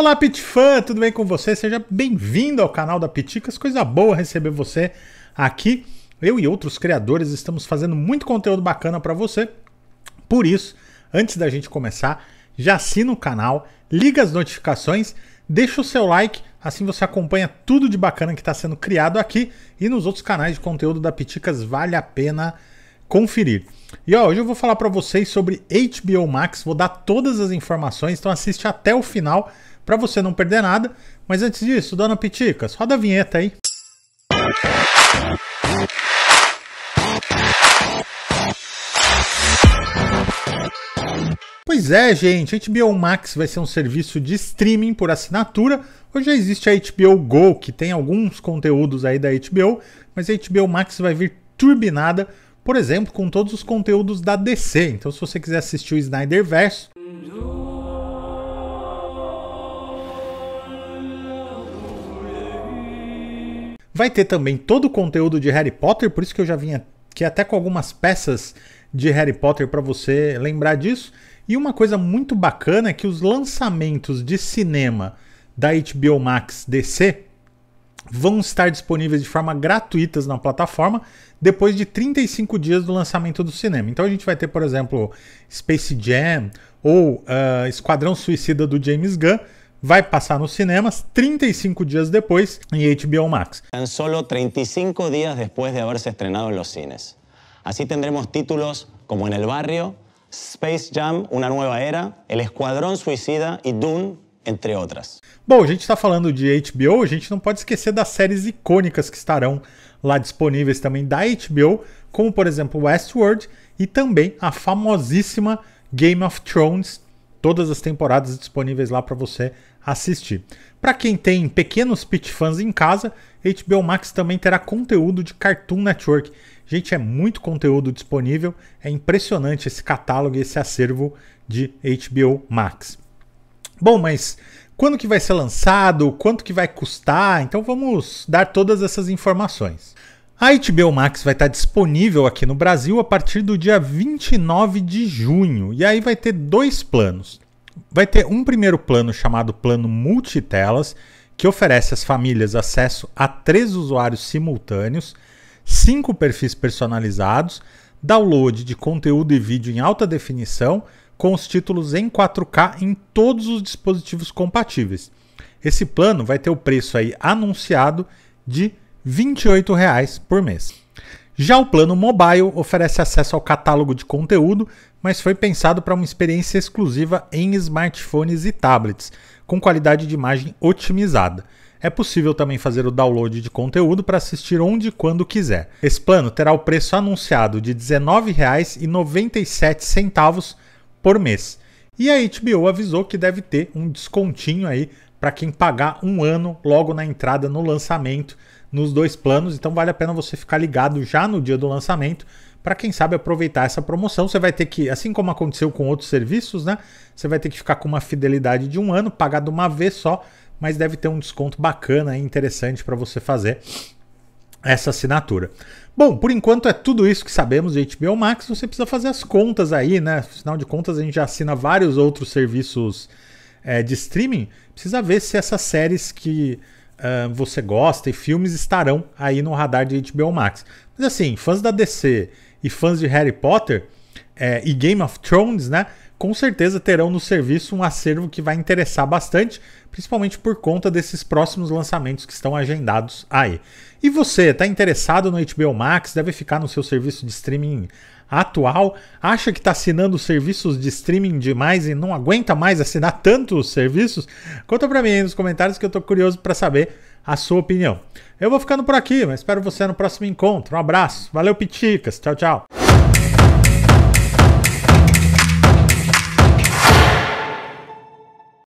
Olá, Pit tudo bem com você? Seja bem-vindo ao canal da Piticas. Coisa boa receber você aqui. Eu e outros criadores estamos fazendo muito conteúdo bacana para você. Por isso, antes da gente começar, já assina o canal, liga as notificações, deixa o seu like, assim você acompanha tudo de bacana que está sendo criado aqui e nos outros canais de conteúdo da Piticas vale a pena conferir. E ó, hoje eu vou falar para vocês sobre HBO Max, vou dar todas as informações, então assiste até o final para você não perder nada. Mas antes disso, Dona Piticas, roda a vinheta aí. Pois é, gente, HBO Max vai ser um serviço de streaming por assinatura. Hoje já existe a HBO Go, que tem alguns conteúdos aí da HBO, mas a HBO Max vai vir turbinada, por exemplo, com todos os conteúdos da DC. Então, se você quiser assistir o Snyder Verso. Vai ter também todo o conteúdo de Harry Potter, por isso que eu já vinha aqui até com algumas peças de Harry Potter para você lembrar disso. E uma coisa muito bacana é que os lançamentos de cinema da HBO Max DC vão estar disponíveis de forma gratuitas na plataforma depois de 35 dias do lançamento do cinema. Então a gente vai ter, por exemplo, Space Jam ou uh, Esquadrão Suicida do James Gunn vai passar nos cinemas 35 dias depois em HBO Max. Tan solo 35 dias depois de haberse estrenado en los cines. Así tendremos títulos como En el Barrio, Space Jam, Una Nueva Era, El Escuadrón Suicida e Dune, entre outras. Bom, a gente está falando de HBO, a gente não pode esquecer das séries icônicas que estarão lá disponíveis também da HBO, como por exemplo Westworld e também a famosíssima Game of Thrones, todas as temporadas disponíveis lá para você assistir. Para quem tem pequenos pit fãs em casa, HBO Max também terá conteúdo de Cartoon Network. Gente, é muito conteúdo disponível, é impressionante esse catálogo e esse acervo de HBO Max. Bom, mas quando que vai ser lançado, quanto que vai custar? Então vamos dar todas essas informações. A HBO Max vai estar disponível aqui no Brasil a partir do dia 29 de junho. E aí vai ter dois planos. Vai ter um primeiro plano chamado Plano Multitelas, que oferece às famílias acesso a três usuários simultâneos, cinco perfis personalizados, download de conteúdo e vídeo em alta definição, com os títulos em 4K em todos os dispositivos compatíveis. Esse plano vai ter o preço aí anunciado de R$ R$ 28,00 por mês. Já o plano mobile oferece acesso ao catálogo de conteúdo, mas foi pensado para uma experiência exclusiva em smartphones e tablets, com qualidade de imagem otimizada. É possível também fazer o download de conteúdo para assistir onde e quando quiser. Esse plano terá o preço anunciado de R$ 19,97 por mês. E a HBO avisou que deve ter um descontinho aí para quem pagar um ano logo na entrada no lançamento nos dois planos, então vale a pena você ficar ligado já no dia do lançamento para quem sabe aproveitar essa promoção. Você vai ter que, assim como aconteceu com outros serviços, né? Você vai ter que ficar com uma fidelidade de um ano, pagado uma vez só, mas deve ter um desconto bacana e interessante para você fazer essa assinatura. Bom, por enquanto é tudo isso que sabemos de HBO Max. Você precisa fazer as contas aí, né? Afinal de contas, a gente já assina vários outros serviços é, de streaming. Precisa ver se essas séries que uh, você gosta e filmes estarão aí no radar de HBO Max. Mas assim, fãs da DC e fãs de Harry Potter é, e Game of Thrones, né? Com certeza terão no serviço um acervo que vai interessar bastante, principalmente por conta desses próximos lançamentos que estão agendados aí. E você, está interessado no HBO Max? Deve ficar no seu serviço de streaming atual, acha que está assinando serviços de streaming demais e não aguenta mais assinar tantos serviços? Conta para mim aí nos comentários que eu estou curioso para saber a sua opinião. Eu vou ficando por aqui, mas espero você no próximo encontro. Um abraço, valeu Piticas, tchau, tchau.